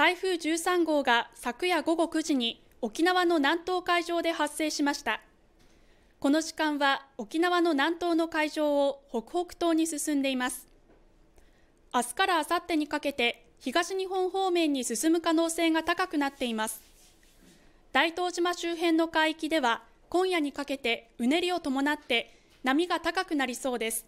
台風13号が昨夜午後9時に沖縄の南東海上で発生しましたこの時間は沖縄の南東の海上を北北東に進んでいます明日から明後日にかけて東日本方面に進む可能性が高くなっています大東島周辺の海域では今夜にかけてうねりを伴って波が高くなりそうです